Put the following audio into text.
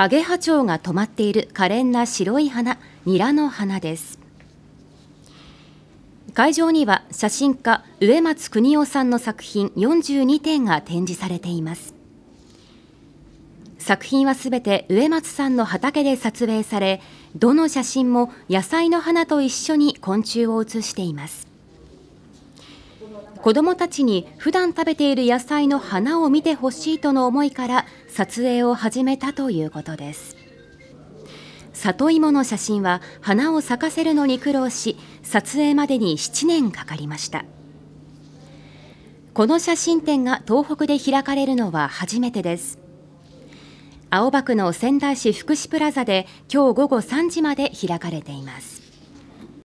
アゲハチョウが止まっている可憐な白い花ニラの花です会場には写真家植松邦夫さんの作品42点が展示されています作品はすべて植松さんの畑で撮影されどの写真も野菜の花と一緒に昆虫を写しています子どもたちに普段食べている野菜の花を見てほしいとの思いから撮影を始めたということです里芋の写真は花を咲かせるのに苦労し撮影までに7年かかりましたこの写真展が東北で開かれるのは初めてです青葉区の仙台市福祉プラザで今日午後3時まで開かれています